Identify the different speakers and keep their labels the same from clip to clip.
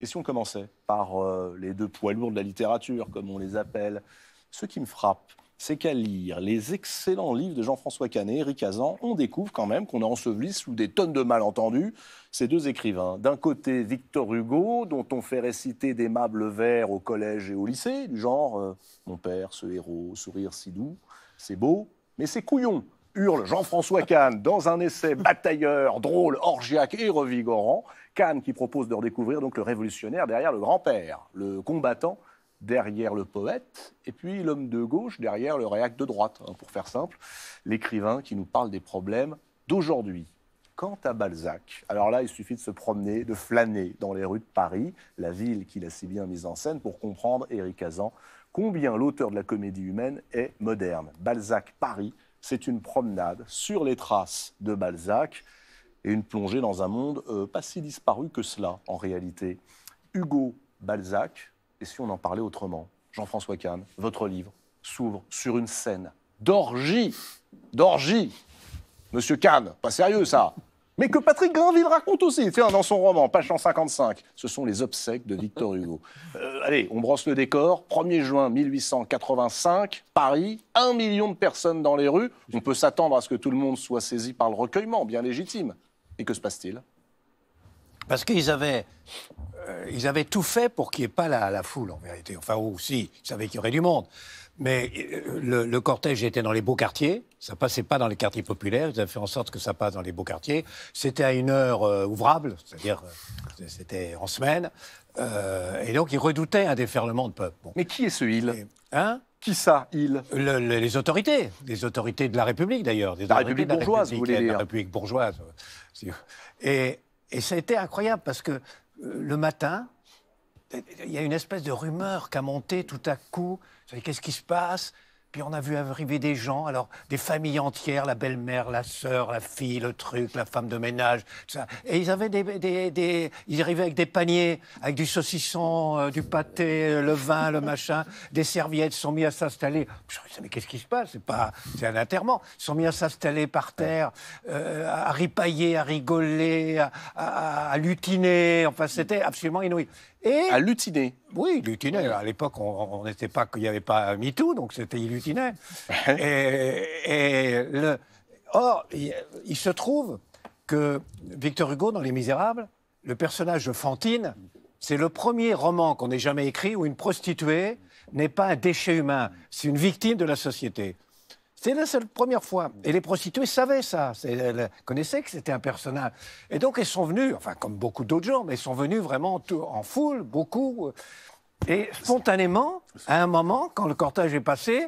Speaker 1: Et si on commençait par euh, les deux poids lourds de la littérature, comme on les appelle Ce qui me frappe, c'est qu'à lire les excellents livres de Jean-François Canet, Eric Hazan, on découvre quand même qu'on a enseveli sous des tonnes de malentendus ces deux écrivains. D'un côté, Victor Hugo, dont on fait réciter d'aimables vers au collège et au lycée, du genre euh, Mon père, ce héros, sourire si doux, c'est beau, mais c'est couillon » hurle Jean-François Kahn dans un essai batailleur, drôle, orgiaque et revigorant. Kahn qui propose de redécouvrir donc le révolutionnaire derrière le grand-père, le combattant derrière le poète, et puis l'homme de gauche derrière le réacte de droite, hein, pour faire simple, l'écrivain qui nous parle des problèmes d'aujourd'hui. Quant à Balzac, alors là, il suffit de se promener, de flâner dans les rues de Paris, la ville qu'il a si bien mise en scène, pour comprendre, Éric Hazan, combien l'auteur de la comédie humaine est moderne. Balzac Paris, c'est une promenade sur les traces de Balzac et une plongée dans un monde euh, pas si disparu que cela en réalité. Hugo Balzac, et si on en parlait autrement Jean-François Kahn, votre livre s'ouvre sur une scène d'orgie, d'orgie. Monsieur Kahn, pas sérieux ça mais que Patrick Grinville raconte aussi, sais, dans son roman, page 155, ce sont les obsèques de Victor Hugo. Euh, allez, on brosse le décor, 1er juin 1885, Paris, un million de personnes dans les rues, on peut s'attendre à ce que tout le monde soit saisi par le recueillement, bien légitime. Et que se passe-t-il
Speaker 2: Parce qu'ils avaient euh, ils avaient tout fait pour qu'il n'y ait pas la, la, foule, en vérité. Enfin, aussi, ils savaient qu'il y aurait du monde. Mais euh, le, cortège était dans les beaux quartiers, ça passait pas dans les quartiers populaires, ils avaient fait en sorte que ça passe dans les beaux quartiers. C'était à une heure euh, ouvrable, c'est-à-dire c'était en semaine, et donc ils redoutaient un déferlement de peuple. Mais qui est ce île Hein qui ça, il Les autorités, les autorités de la République d'ailleurs. La République bourgeoise, vous voulez La République bourgeoise. Et, et ça a été incroyable parce que euh, le matin, il y a une espèce de rumeur qui a monté tout à coup. Qu'est-ce qui se passe puis on a vu arriver des gens, alors des familles entières, la belle-mère, la sœur, la fille, le truc, la femme de ménage, ça. Et ils avaient des, des, ils arrivaient avec des paniers, avec du saucisson, euh, du pâté, euh, le vin, le machin. Des serviettes sont mis à s'installer. Mais qu'est-ce qui se passe C'est pas, c'est un enterrement. Ils sont mis à s'installer par terre, euh, à ripailler, à rigoler, à, à lutiner. Enfin, c'était absolument inouï à lutiner. Oui, lutiner. À l'époque, on n'était pas, il n'y avait pas MeToo, donc c'était il or, il, se trouve que Victor Hugo, dans Les Misérables, le personnage de Fantine, c'est le premier roman qu'on ait jamais écrit où une prostituée n'est pas un déchet humain, c'est une victime de la société. C'est la seule première fois. Et les prostituées savaient ça, elles connaissaient que c'était un personnage. Et donc elles sont venues, enfin comme beaucoup d'autres gens, mais elles sont venues vraiment en foule, beaucoup. Et spontanément, à un moment, quand le cortège est passé,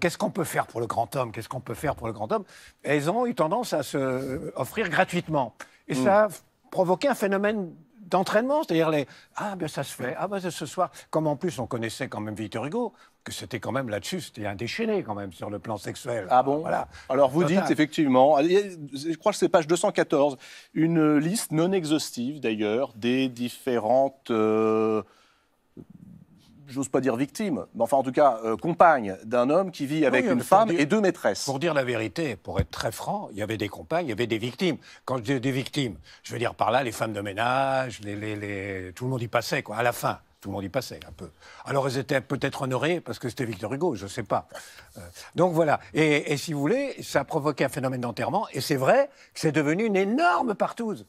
Speaker 2: qu'est-ce qu'on peut faire pour le grand homme Qu'est-ce qu'on peut faire pour le grand homme Elles ont eu tendance à se euh, offrir gratuitement. Et hmm. ça a provoqué un phénomène d'entraînement, c'est-à-dire les ah ben ça se fait, ah ben ce soir, comme en plus on connaissait quand même Victor Hugo, que c'était quand même là-dessus, c'était un
Speaker 1: déchaîné quand même sur le plan sexuel. Ah bon Voilà. Alors vous dites effectivement, je crois que c'est page 214, une liste non exhaustive d'ailleurs des différentes euh, j'ose pas dire victime, mais enfin en tout cas euh, compagne d'un homme qui vit avec une femme et deux maîtresses. Pour
Speaker 2: dire la vérité, pour être très franc, il y avait des compagnes, il y avait des victimes. Quand je dis des victimes, je veux dire par là les femmes de ménage, les... tout le monde y passait, quoi, à la fin. Tout le monde y passait un peu. Alors ils étaient peut-être honorées parce que c'était Victor Hugo, je ne sais pas. Euh, donc voilà. Et, si vous voulez, ça a provoqué un phénomène d'enterrement. Et c'est vrai que c'est devenu une énorme partouze.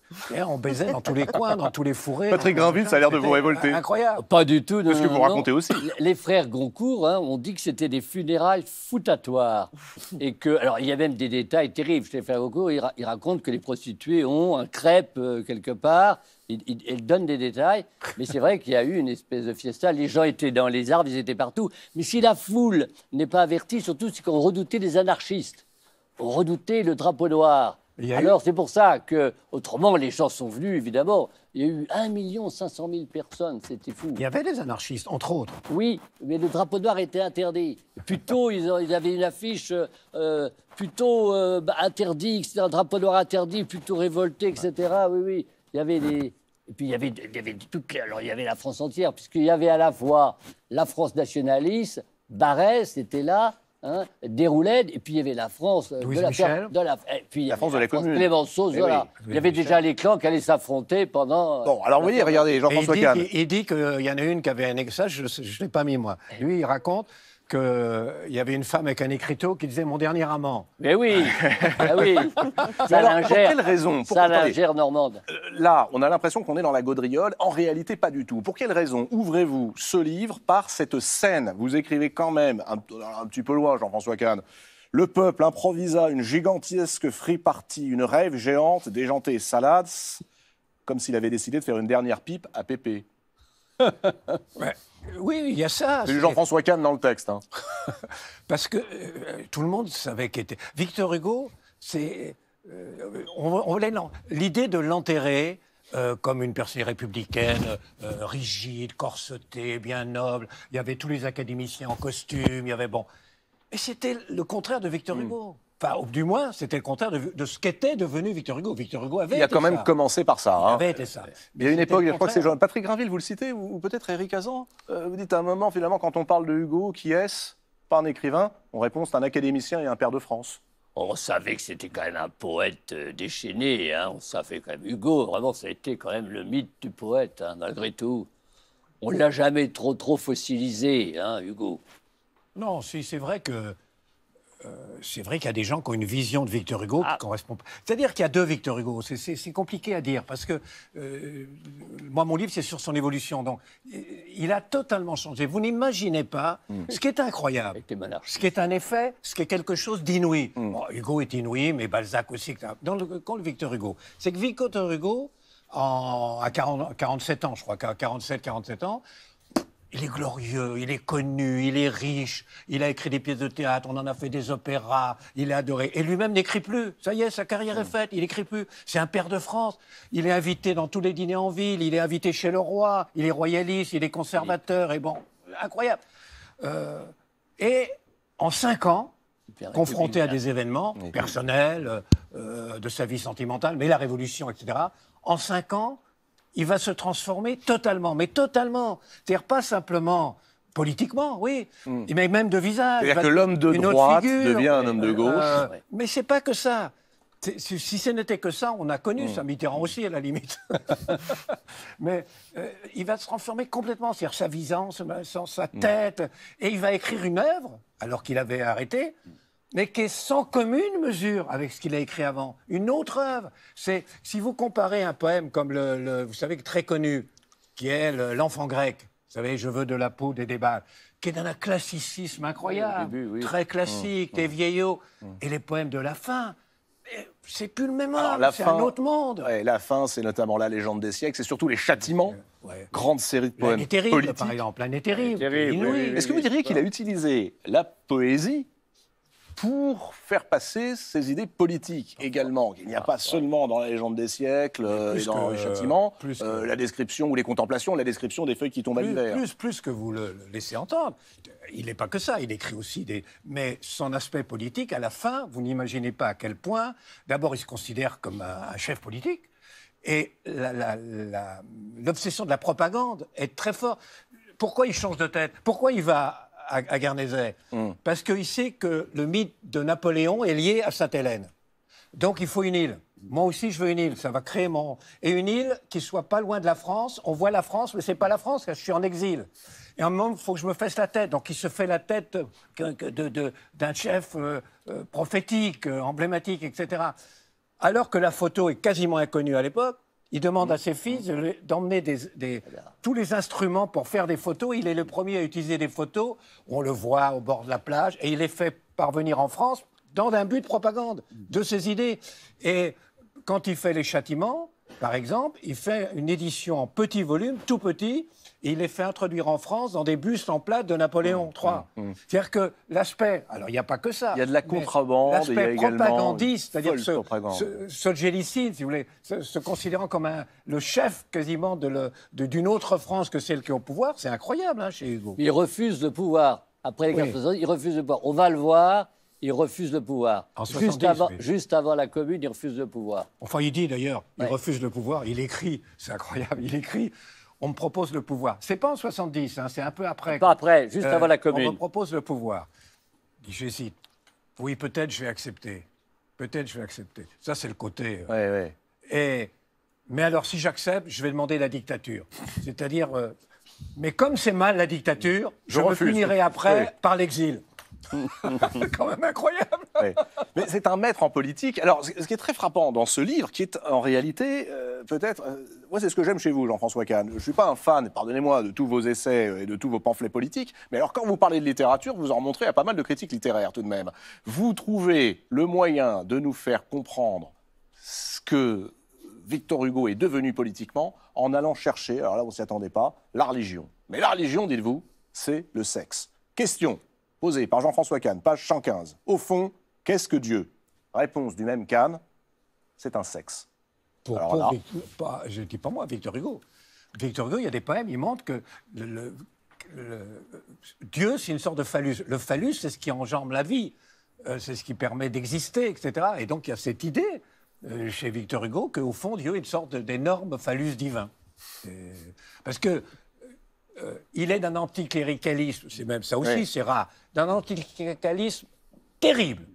Speaker 2: on baisait dans tous les coins, dans tous les fourrés. Patrick Grinville, ça a l'air de vous
Speaker 3: révolter. Incroyable. Pas du tout. De ce que vous racontez aussi. Les frères Goncourt, hein, ont dit que c'était des funérailles foutatoires. et que, alors il y a même des détails terribles. les frères Goncourt, ils, racontent que les prostituées ont un crêpe euh, quelque part il, donne des détails, mais c'est vrai qu'il y a eu une espèce de fiesta. Les gens étaient dans les arbres, ils étaient partout. Mais si la foule n'est pas avertie, surtout c'est qu'on redoutait les anarchistes, on redoutait le drapeau noir. Alors c'est pour ça que, autrement, les gens sont venus, évidemment. Il y a eu 1 500 000 personnes, c'était fou. Il y avait des anarchistes, entre autres. Oui, mais le drapeau noir était interdit. Plutôt, ils, avaient une affiche euh, euh, plutôt euh, bah, interdite. un drapeau noir interdit, plutôt révolté, etc. Oui, oui, il y avait des... Et puis il y avait, il y avait alors il y avait la France entière, puisqu'il y avait à la fois la France nationaliste, Barès était là, hein, et puis il y avait la France euh, de, la, la, eh, puis, la France de la, eh voilà. il y avait déjà les clans qui allaient s'affronter pendant. Euh, bon, alors voyez, regardez, Jean-François Kahn.
Speaker 2: Il dit qu'il y en a une qui avait un ça, je ne l'ai pas mis moi. Eh Lui, il raconte euh, il y avait une femme avec un écriteau qui disait Mon dernier amant.
Speaker 1: Mais oui, ah Ça quelle raison lingère normande. Euh, là, on a l'impression qu'on est dans la gaudriole. En réalité, pas du tout. Pour quelle raison ouvrez-vous ce livre par cette scène Vous écrivez quand même, un, un petit peu loin, Jean-François Kahn. Le peuple improvisa une gigantesque free party, une rêve géante, déjantée salades, comme s'il avait décidé de faire une dernière pipe à Pépé.
Speaker 2: ouais. Oui, il y a ça. C'est Jean-François
Speaker 1: Kahn dans le texte. Hein.
Speaker 2: Parce que euh, tout le monde savait était. Victor Hugo, c'est. Euh, on, L'idée de l'enterrer. Euh, comme une personne républicaine rigide, corsetée, bien noble. Il y avait tous les académiciens en costume. Il y avait bon. Et c'était le contraire de Victor hmm. Hugo. Enfin, du moins, c'était le contraire de, ce qu'était devenu Victor
Speaker 1: Hugo. Victor Hugo avait. Il a quand même commencé par ça. Il hein. avait été ça. Il y a une époque, je crois que c'est Jean Patrick Grinville, vous le citez, ou, peut-être Eric Hazan. Euh, vous dites à un moment, finalement, quand on parle de Hugo, qui est-ce Pas un écrivain. On répond, c'est un académicien et un père de France.
Speaker 3: Oh, on savait que c'était quand même un poète euh, déchaîné. Hein. On savait quand même Hugo. Vraiment, ça a été quand même le mythe du poète, hein, malgré tout. On ne l'a jamais trop, trop fossilisé, Hugo.
Speaker 2: Non, si, c'est vrai que euh, c'est vrai qu'il y a des gens qui ont une vision de Victor Hugo qui qui ah. correspond pas. C'est-à-dire qu'il y a deux Victor Hugo. C'est compliqué à dire parce que euh, moi, mon livre, c'est sur son évolution. Donc, il a totalement changé. Vous n'imaginez pas mm. ce qui est incroyable, ce qui est un effet, ce qui est quelque chose d'inouï. Mm. Hugo est inouï, mais Balzac aussi. Dans le, quand le Victor Hugo, c'est que Victor Hugo, à 47 ans, je crois, à 47, 47 ans, il est glorieux, il est connu, il est riche, il a écrit des pièces de théâtre, on en a fait des opéras, il est adoré. Et lui-même n'écrit plus. Ça y est, sa carrière est mm. faite, il n'écrit plus. C'est un père de France. Il est invité dans tous les dîners en ville, il est invité chez le roi, il est royaliste, il est conservateur, et bon, incroyable. Euh, et en cinq ans, confronté à des événements personnels, euh, de sa vie sentimentale, mais la Révolution, etc., en cinq ans, il va se transformer totalement, mais totalement. C'est-à-dire pas simplement Politiquement, oui. Hmm. Il Mais même de visage. C'est-à-dire que l'homme de droite devient un homme de gauche. Mais euh, mais c'est pas que ça. Si ce n'était que ça, on a connu ça, hmm. Mitterrand aussi à la limite. mais euh, il va se transformer complètement, c'est-à-dire sa visance, sa hmm. tête, et il va écrire une œuvre, alors qu'il avait arrêté, mais qui est sans commune mesure avec ce qu'il a écrit avant. Une autre œuvre. C'est si vous comparez un poème comme le, vous savez, très connu, qui est l'enfant grec. Vous savez, je veux de la peau des débats, qui est d'un classicisme incroyable,
Speaker 3: très classique,
Speaker 2: des mmh, mmh. vieillots, mmh. et les poèmes de la fin. C'est plus le même homme, c'est un autre
Speaker 1: monde. la fin, c'est notamment la légende des siècles, c'est surtout les châtiments, euh, grande série de poèmes terrible, politiques. Par
Speaker 2: exemple, l'année terrible. terrible Est-ce que vous diriez qu'il a
Speaker 1: utilisé la poésie pour faire passer ses idées politiques ah, également. Il n'y a ah, pas ah. seulement dans la légende des siècles euh, et dans les châtiments euh, euh, la description ou les contemplations, la description des feuilles qui tombent à l'hiver. Plus,
Speaker 2: plus que vous le, laissez entendre. Il n'est pas que ça, il écrit aussi des... Mais son aspect politique, à la fin, vous n'imaginez pas à quel point, d'abord il se considère comme un, un chef politique, et l'obsession de la propagande est très forte. Pourquoi il change de tête Pourquoi il va à, Guernesey. Mm. Parce qu'il sait que le mythe de Napoléon est lié à Sainte-Hélène. Donc il faut une île. Moi aussi, je veux une île. Ça va créer mon. Et une île qui soit pas loin de la France. On voit la France, mais c'est pas la France, car je suis en exil. Et à un moment, il faut que je me fasse la tête. Donc, il se fait la tête d'un chef euh, euh, prophétique, euh, emblématique, etc. Alors que la photo est quasiment inconnue à l'époque, il demande mm. à ses fils d'emmener tous les instruments pour faire des photos. Il est le premier à utiliser des photos. On le voit au bord de la plage et il les fait parvenir en France dans un but de propagande de ses idées. Et quand il fait les châtiments, par exemple, il fait une édition en petit volume, tout petit, il les fait introduire en France dans des bustes en plate de Napoléon mmh, III. Mmh, mmh. C'est-à-dire que l'aspect, alors il n'y a pas que ça. Il y a de la contrebande, il y a propagandiste, c'est-à-dire
Speaker 1: ce,
Speaker 2: gélicide, si vous voulez, se, considérant comme un, le chef quasiment d'une de autre France que celle qui est au pouvoir, c'est incroyable hein, chez Hugo.
Speaker 3: Il refuse le pouvoir. Après les guerres. il refuse le pouvoir. On va le voir il refuse le pouvoir. En juste, avant, juste, avant, la Commune, il refuse le pouvoir.
Speaker 2: Enfin, il dit d'ailleurs, il refuse le pouvoir, il écrit, c'est incroyable, il écrit on me propose le pouvoir. C'est pas en 70, hein, c'est un peu après. Pas après, juste euh, avant la commune. On me propose le pouvoir. J'hésite. Oui, peut-être je vais accepter. Peut-être je vais accepter. Ça, c'est le côté. Euh. Et, mais alors, si j'accepte, je vais demander la dictature. C'est-à-dire, euh,
Speaker 1: mais comme c'est mal la dictature, je, me finirai après par l'exil. quand même incroyable. Mais c'est un maître en politique. Alors, ce qui est très frappant dans ce livre, qui est en réalité euh, peut-être, euh, moi c'est ce que j'aime chez vous, Jean-François Kahn. Je suis pas un fan, pardonnez-moi, de tous vos essais euh, et de tous vos pamphlets politiques. Mais alors, quand vous parlez de littérature, vous en montrez à pas mal de critiques littéraires tout de même. Vous trouvez le moyen de nous faire comprendre ce que Victor Hugo est devenu politiquement en allant chercher, alors là on ne s'y attendait pas, la religion. Mais la religion, dites-vous, c'est le sexe. Question posée par Jean-François Kahn, page 115. Au fond, Qu'est-ce que Dieu Réponse du même Kahn, c'est un sexe. Pourquoi Alors,
Speaker 2: pas, je ne dis pas moi, Victor Hugo. Victor Hugo, il y a des poèmes, il montre que le, Dieu, c'est une sorte de phallus. Le phallus, c'est ce qui enjambe la vie, euh, c'est ce qui permet d'exister, etc. Et donc il y a cette idée euh, chez Victor Hugo qu'au fond, Dieu est une sorte d'énorme phallus divin. parce que euh, il est d'un anticléricalisme, c'est même ça aussi, c'est rare, d'un anticléricalisme terrible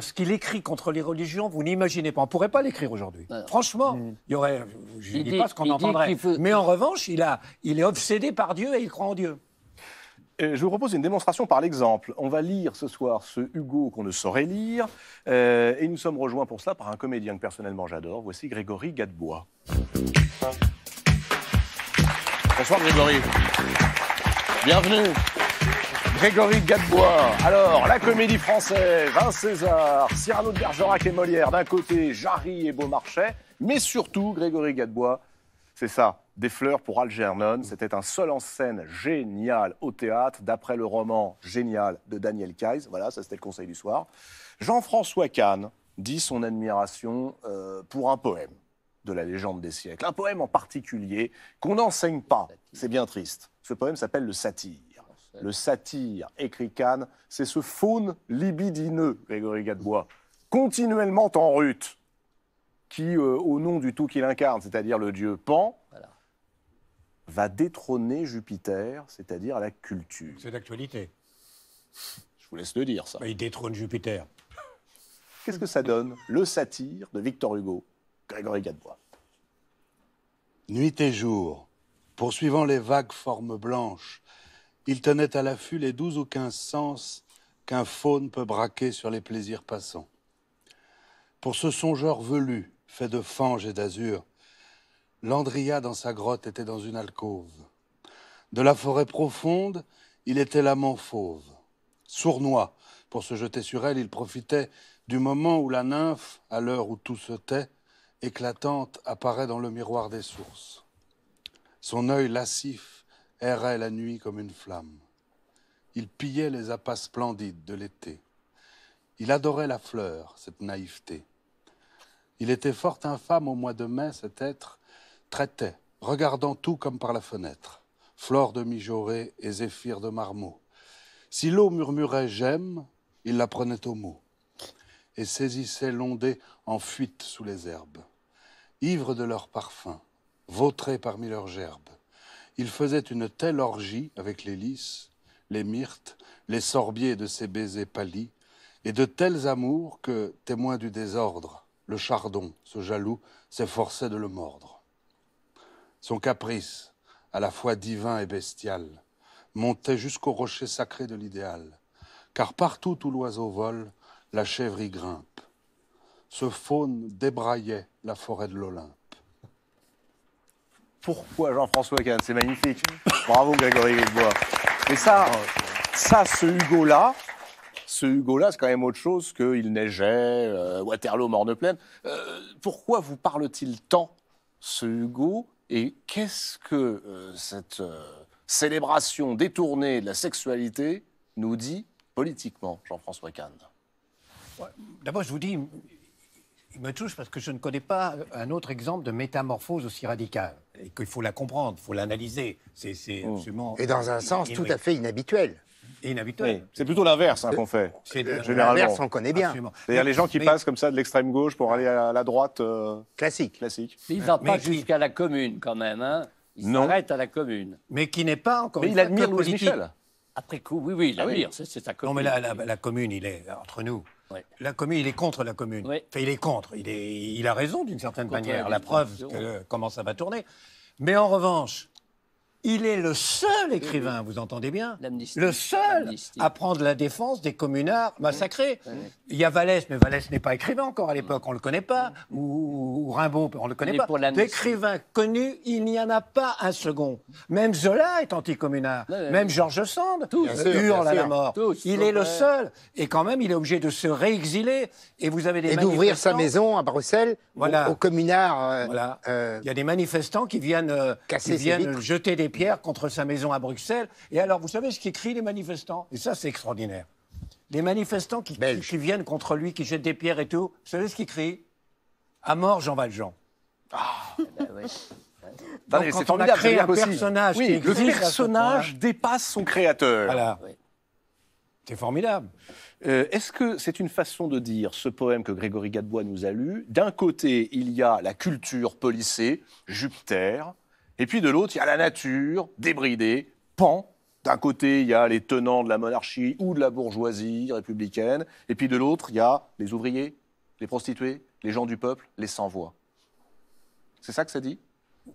Speaker 2: ce qu'il écrit contre les religions, vous n'imaginez pas. On ne pourrait pas l'écrire aujourd'hui.
Speaker 1: Bah, Franchement, hmm. il y aurait. Je ne dis pas ce qu'on entendrait. Mais en revanche, il, a, il est obsédé par Dieu et il croit en Dieu. je vous propose une démonstration par l'exemple. On va lire ce soir ce Hugo qu'on ne saurait lire. Euh, et nous sommes rejoints pour cela par un comédien que personnellement j'adore. Voici Grégory Gadebois. Bonsoir Grégory. Bienvenue. Grégory Gadebois. Alors, la comédie française, Vin César, Cyrano de Bergerac et Molière, d'un côté, Jarry et Beaumarchais, mais surtout, Grégory Gadebois, c'est ça, des fleurs pour Algernon. C'était un seul en scène génial au théâtre, d'après le roman génial de Daniel Keyes. Voilà, ça c'était le conseil du soir. Jean-François Kahn dit son admiration euh, pour un poème de la légende des siècles, un poème en particulier qu'on n'enseigne pas. C'est bien triste. Ce poème s'appelle Le Satire le satyre, écrit Kahn, c'est ce faune libidineux, Grégory Gadebois, continuellement en rut, qui, euh, au nom du tout qu'il incarne, c'est-à-dire le dieu Pan, va détrôner Jupiter, c'est-à-dire la culture. C'est
Speaker 2: d'actualité.
Speaker 1: Je vous laisse le dire, ça. Bah, il détrône Jupiter. Qu'est-ce que ça donne Le satire de Victor Hugo,
Speaker 4: Grégory Gadebois. Nuit et jour, poursuivant les vagues formes blanches il tenait à l'affût les douze ou quinze sens qu'un faune peut braquer sur les plaisirs passants. Pour ce songeur velu, fait de fange et d'azur, Landria dans sa grotte était dans une alcôve. De la forêt profonde, il était l'amant fauve. Sournois, pour se jeter sur elle, il profitait du moment où la nymphe, à l'heure où tout se tait, éclatante, apparaît dans le miroir des sources. Son œil lascif errait la nuit comme une flamme. Il pillait les appâts splendides de l'été. Il adorait la fleur, cette naïveté. Il était fort infâme au mois de mai, cet être traitait, regardant tout comme par la fenêtre, flore de mijaurée et zéphyr de marmot. Si l'eau murmurait j'aime, il la prenait au mot et saisissait l'ondée en fuite sous les herbes. Ivre de leur parfum, vautré parmi leurs gerbes, il faisait une telle orgie avec les lys, les myrtes, les sorbiers de ses baisers pâlis, et de tels amours que, témoin du désordre, le chardon, ce jaloux, s'efforçait de le mordre. Son caprice, à la fois divin et bestial, montait jusqu'au rocher sacré de l'idéal, car partout où l'oiseau vole, la chèvre y grimpe. Ce faune débraillait la forêt de l'Olympe pourquoi Jean-François Kahn C'est magnifique.
Speaker 1: Bravo Grégory Grisbois. Mais ça, ça, ce Hugo-là, ce Hugo-là, c'est quand même autre chose qu'il neigeait, euh, Waterloo, Morne-Plaine. Euh, pourquoi vous parle-t-il tant, ce Hugo Et qu'est-ce que euh, cette célébration détournée de la sexualité nous dit politiquement, Jean-François Kahn
Speaker 2: D'abord, je vous dis, il me touche parce que je ne connais pas euh, un autre exemple de métamorphose aussi radicale. Et qu'il faut la comprendre, il faut l'analyser. C'est oh. Et dans un sens tout à fait inhabituel. Inhabituel. C'est plutôt l'inverse hein, qu'on fait. L'inverse, on connaît bien. cest les gens qui passent
Speaker 1: comme ça de l'extrême gauche pour aller à la droite. Euh, classique. Classique. ils n'ont pas
Speaker 3: jusqu'à la commune quand même. Hein. Ils s'arrêtent à la commune. Mais
Speaker 2: qui n'est pas encore. Mais une il admire Michel.
Speaker 3: Après coup, oui, oui, il ah admire. C'est sa commune. Non, mais la, la
Speaker 2: commune, il est entre nous. La commune, il est contre la commune. il est contre. Il, a raison d'une certaine manière. La preuve, que, comment ça va tourner. Mais en revanche, il est le seul écrivain, vous entendez bien Le seul à prendre la défense des communards massacrés. Il y a Vallès, mais Vallès n'est pas écrivain encore à l'époque, on ne le connaît pas. Ou, Rimbaud, on ne le connaît pas. D'écrivains connu, il n'y en a pas un second. Même Zola est anticommunard. Même Georges Sand hurle à la mort. il est le seul. Et quand même, il est obligé de se réexiler. Et vous avez des Et d'ouvrir sa maison à Bruxelles aux, communards. voilà. Euh, euh, il y a des manifestants qui viennent, euh, qui viennent jeter des pierre contre sa maison à Bruxelles. Et alors, vous savez ce qu'écrit les manifestants Et ça, c'est extraordinaire. Les manifestants qui, viennent contre lui, qui jettent des pierres et tout, vous savez ce qu'ils crient À mort Jean Valjean.
Speaker 3: Ah a un personnage oui, le
Speaker 1: personnage dépasse son créateur. Voilà. C'est formidable. Euh, est-ce que c'est une façon de dire ce poème que Grégory Gadebois nous a lu D'un côté, il y a la culture policée, Jupiter, et puis de l'autre, il y a la nature, débridée, pan. D'un côté, il y a les tenants de la monarchie ou de la bourgeoisie républicaine. Et puis de l'autre, il y a les ouvriers, les prostituées, les gens du peuple, les sans-voix. C'est ça que ça dit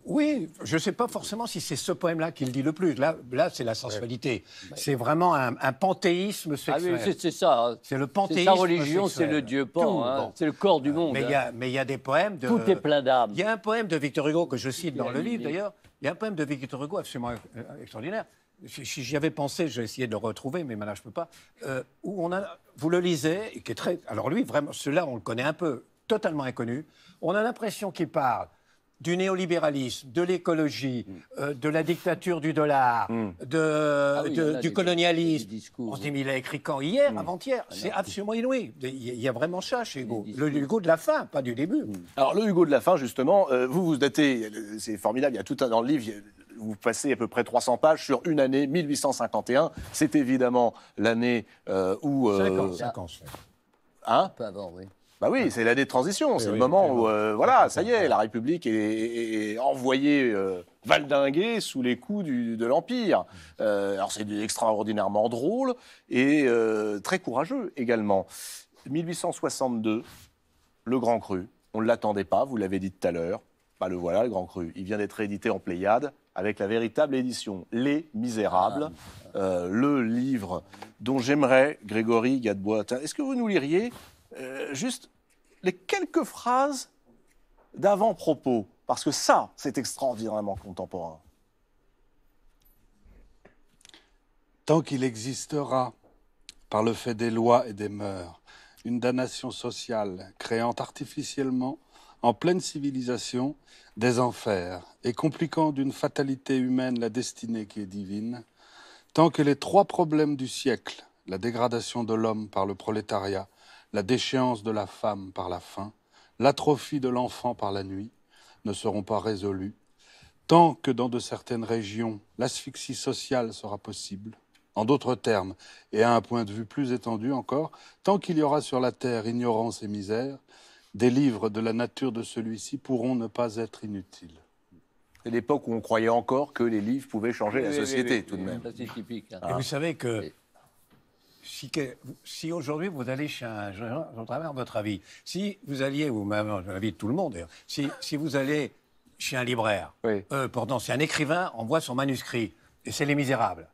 Speaker 2: oui, je ne sais pas forcément si c'est ce poème-là qui le dit le plus. Là, là c'est la sensualité. C'est vraiment un, panthéisme ah sexuel. Ah c'est ça. C'est le panthéisme. Sa religion, c'est le dieu pan. Hein. C'est
Speaker 3: le corps du euh, monde. Mais il y, a des poèmes
Speaker 2: de. Tout est plein d'âmes. Il y a un poème de Victor Hugo que je cite dans le livre d'ailleurs. Il y a un poème de Victor Hugo absolument euh, extraordinaire. J'y avais pensé, j'ai essayé de le retrouver, mais maintenant je ne peux pas. Euh, on a, vous le lisez, qui est très. Alors lui, vraiment, celui-là, on le connaît un peu, totalement inconnu. On a l'impression qu'il parle du néolibéralisme, de l'écologie, mm. euh, de la dictature du dollar, mm. de, ah du colonialisme. on se dit, mais il a écrit quand Hier, mm. avant-hier. Ah c'est absolument inouï. Il y a vraiment ça chez Hugo. Le Hugo de la fin, pas du début.
Speaker 1: Alors, le Hugo de la fin, justement, euh, vous vous datez, c'est formidable, il y a tout un dans le livre. Vous passez à peu près 300 pages sur une année, 1851. C'est évidemment l'année euh, où. 50,
Speaker 3: 50. Hein Un peu avant, oui.
Speaker 1: Bah oui, c'est l'année de transition. Eh c'est le moment où, euh, voilà, ça y est, la République est, envoyée euh, valdinguer sous les coups de l'Empire. Euh, alors c'est extraordinairement drôle et très courageux également. 1862, le Grand Cru. On ne l'attendait pas, vous l'avez dit tout à l'heure. ben le voilà, le Grand Cru. Il vient d'être édité en Pléiade avec la véritable édition Les Misérables, ah, le livre dont j'aimerais, Grégory Gadebois, est-ce que vous nous liriez euh, juste les quelques phrases
Speaker 4: d'avant-propos, parce que ça, c'est extraordinairement contemporain. Tant qu'il existera, par le fait des lois et des mœurs, une damnation sociale créant artificiellement, en pleine civilisation, des enfers et compliquant d'une fatalité humaine la destinée qui est divine, tant que les trois problèmes du siècle, la dégradation de l'homme par le prolétariat, la déchéance de la femme par la faim, l'atrophie de l'enfant par la nuit, ne seront pas résolues tant que dans de certaines régions, l'asphyxie sociale sera possible. En d'autres termes, et à un point de vue plus étendu encore, tant qu'il y aura sur la terre ignorance et misère, des livres de la nature de celui-ci pourront ne pas être inutiles. C'est l'époque où on croyait encore que les livres pouvaient changer la société, tout de même.
Speaker 3: C'est typique.
Speaker 2: Hein. Et vous
Speaker 4: savez que
Speaker 2: si, si aujourd'hui vous allez chez un, je, votre avis, si vous alliez, ou même, de tout le monde d'ailleurs, si, vous allez chez un libraire, oui. euh, si un écrivain envoie son manuscrit, et c'est Les Misérables,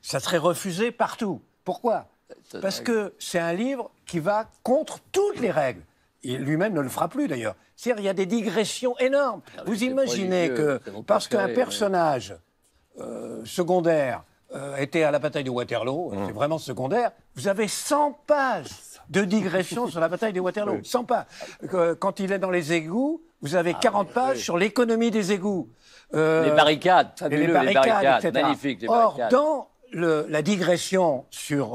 Speaker 2: ça serait refusé partout. Pourquoi Parce que c'est un livre qui va contre toutes les règles. Et lui-même ne le fera plus d'ailleurs. C'est-à-dire, il y a des digressions énormes. Ah vous imaginez que, parce qu'un personnage euh, secondaire euh, était à la bataille de Waterloo, mmh. c'est vraiment secondaire, vous avez 100 pages de digression sur la bataille de Waterloo. 100 pages. Euh, quand il est dans les égouts, vous avez 40 ah, pages sur l'économie des égouts. Euh, les barricades, fabuleux, les barricades, magnifique. Or, dans la digression sur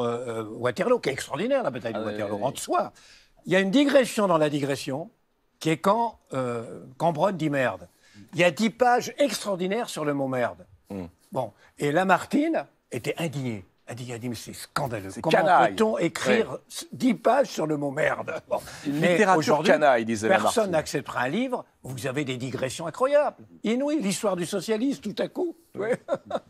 Speaker 2: Waterloo, qui est extraordinaire, la bataille de ah, Waterloo, en soi, il y a une digression dans la digression, qui est quand Cambronne dit merde. Il y a 10 pages extraordinaires sur le mot merde. Mmh. Bon. Et Lamartine était indigné. Elle dit, dit mais c'est scandaleux. Comment peut-on écrire dix 10 pages sur le mot merde littérature canaille, disait Personne n'acceptera un livre, vous avez des digressions incroyables. Inouï, l'histoire du socialisme, tout à coup.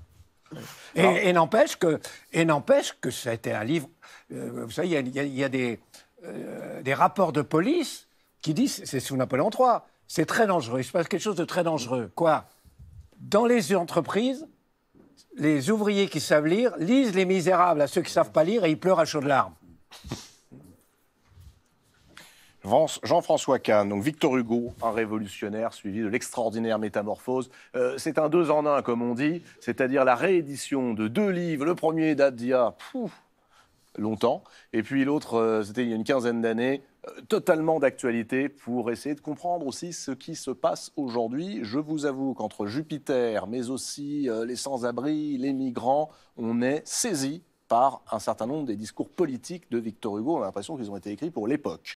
Speaker 2: et, n'empêche que, et n'empêche que ça a été un livre. Euh, vous savez, il y, a, des, euh, des rapports de police qui disent, c'est sous Napoléon III, c'est très dangereux, il se passe quelque chose de très dangereux. Quoi Dans les entreprises, les ouvriers qui savent lire lisent Les Misérables à ceux qui ne savent pas lire et ils pleurent à chaudes larmes.
Speaker 1: Jean-François Kahn, donc Victor Hugo, un révolutionnaire suivi de l'extraordinaire métamorphose. Euh, c'est un deux en un, comme on dit, c'est-à-dire la réédition de deux livres. Le premier date d'il y a longtemps, et puis l'autre, euh, c'était il y a une quinzaine d'années, totalement d'actualité pour essayer de comprendre aussi ce qui se passe aujourd'hui. Je vous avoue qu'entre Jupiter, mais aussi euh, les sans-abri, les migrants, on est saisi par un certain nombre des discours politiques de Victor Hugo. On a l'impression qu'ils ont été écrits pour l'époque.